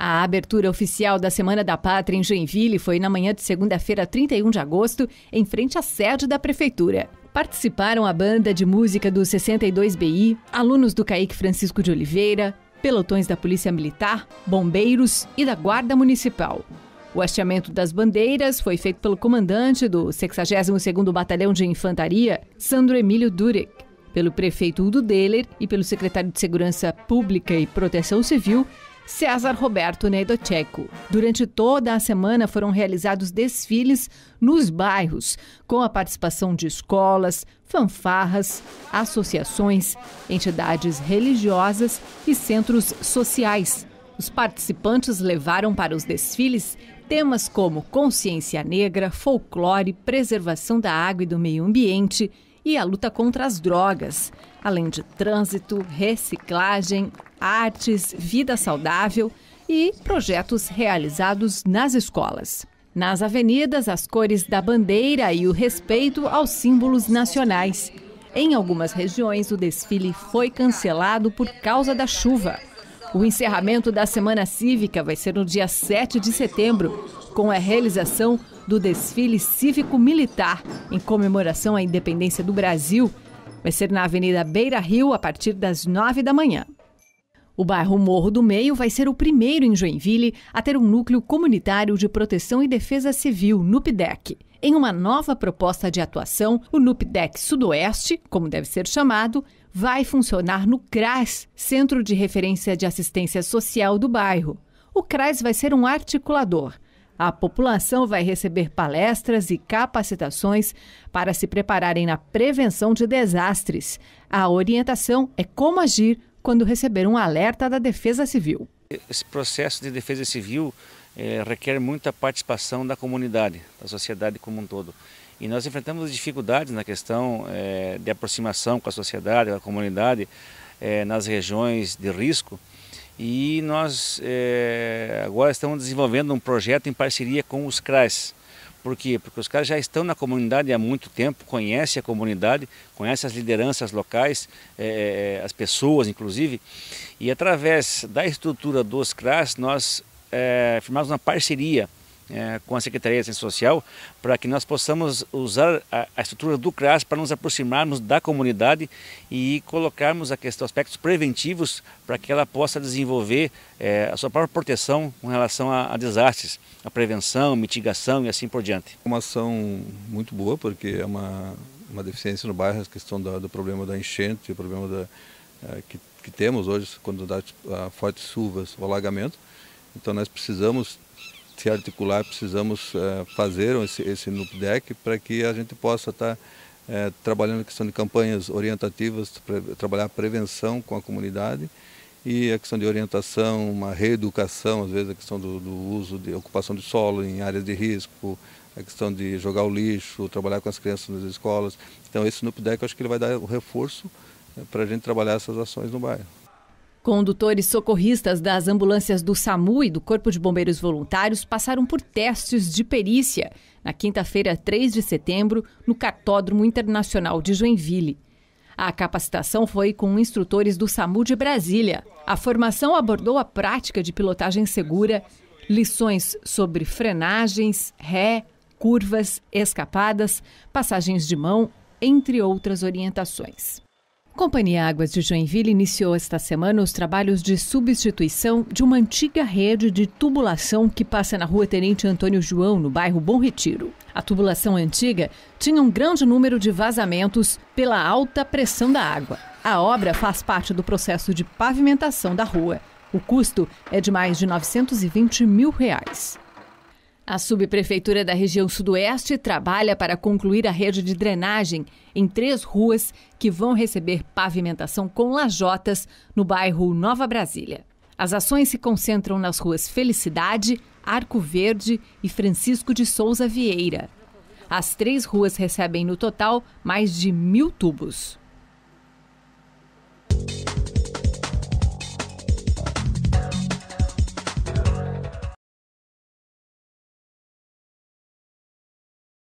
A abertura oficial da Semana da Pátria em Joinville foi na manhã de segunda-feira, 31 de agosto, em frente à sede da Prefeitura. Participaram a banda de música do 62BI, alunos do Caic Francisco de Oliveira, pelotões da Polícia Militar, bombeiros e da Guarda Municipal. O hasteamento das bandeiras foi feito pelo comandante do 62º Batalhão de Infantaria, Sandro Emílio Durek, pelo prefeito Udo Deller e pelo secretário de Segurança Pública e Proteção Civil, César Roberto Nedocheco. Durante toda a semana foram realizados desfiles nos bairros, com a participação de escolas, fanfarras, associações, entidades religiosas e centros sociais. Os participantes levaram para os desfiles temas como consciência negra, folclore, preservação da água e do meio ambiente e a luta contra as drogas, além de trânsito, reciclagem, artes, vida saudável e projetos realizados nas escolas. Nas avenidas, as cores da bandeira e o respeito aos símbolos nacionais. Em algumas regiões, o desfile foi cancelado por causa da chuva. O encerramento da Semana Cívica vai ser no dia 7 de setembro, com a realização do desfile cívico-militar em comemoração à independência do Brasil. Vai ser na Avenida Beira Rio a partir das 9 da manhã. O bairro Morro do Meio vai ser o primeiro em Joinville a ter um núcleo comunitário de proteção e defesa civil, NUPDEC. Em uma nova proposta de atuação, o NUPDEC Sudoeste, como deve ser chamado, vai funcionar no CRAS, Centro de Referência de Assistência Social do bairro. O CRAS vai ser um articulador. A população vai receber palestras e capacitações para se prepararem na prevenção de desastres. A orientação é como agir quando receberam um alerta da Defesa Civil. Esse processo de defesa civil é, requer muita participação da comunidade, da sociedade como um todo. E nós enfrentamos dificuldades na questão é, de aproximação com a sociedade, com a comunidade, é, nas regiões de risco. E nós agora estamos desenvolvendo um projeto em parceria com os CRAS, por quê? Porque os caras já estão na comunidade há muito tempo, conhecem a comunidade, conhecem as lideranças locais, é, as pessoas, inclusive. E através da estrutura dos CRAS, nós é, firmamos uma parceria é, com a Secretaria de Assistência Social para que nós possamos usar a, a estrutura do CRAS para nos aproximarmos da comunidade e colocarmos a questão, aspectos preventivos para que ela possa desenvolver é, a sua própria proteção com relação a, a, desastres, a prevenção, mitigação e assim por diante. Uma ação muito boa porque é uma, uma deficiência no bairro, a questão do, do problema da enchente, o problema da, é, que, que, temos hoje quando dá ah, fortes chuvas, o alagamento. Então nós precisamos se articular, precisamos eh, fazer esse, esse NUPDEC para que a gente possa estar tá, eh, trabalhando a questão de campanhas orientativas, pra, trabalhar a prevenção com a comunidade e a questão de orientação, uma reeducação, às vezes a questão do, do uso de ocupação de solo em áreas de risco, a questão de jogar o lixo, trabalhar com as crianças nas escolas. Então esse NUPDEC eu acho que ele vai dar o reforço eh, para a gente trabalhar essas ações no bairro. Condutores socorristas das ambulâncias do SAMU e do Corpo de Bombeiros Voluntários passaram por testes de perícia na quinta-feira, 3 de setembro, no Cartódromo Internacional de Joinville. A capacitação foi com instrutores do SAMU de Brasília. A formação abordou a prática de pilotagem segura, lições sobre frenagens, ré, curvas, escapadas, passagens de mão, entre outras orientações. Companhia Águas de Joinville iniciou esta semana os trabalhos de substituição de uma antiga rede de tubulação que passa na rua Tenente Antônio João, no bairro Bom Retiro. A tubulação antiga tinha um grande número de vazamentos pela alta pressão da água. A obra faz parte do processo de pavimentação da rua. O custo é de mais de 920 mil reais. A subprefeitura da região sudoeste trabalha para concluir a rede de drenagem em três ruas que vão receber pavimentação com lajotas no bairro Nova Brasília. As ações se concentram nas ruas Felicidade, Arco Verde e Francisco de Souza Vieira. As três ruas recebem no total mais de mil tubos.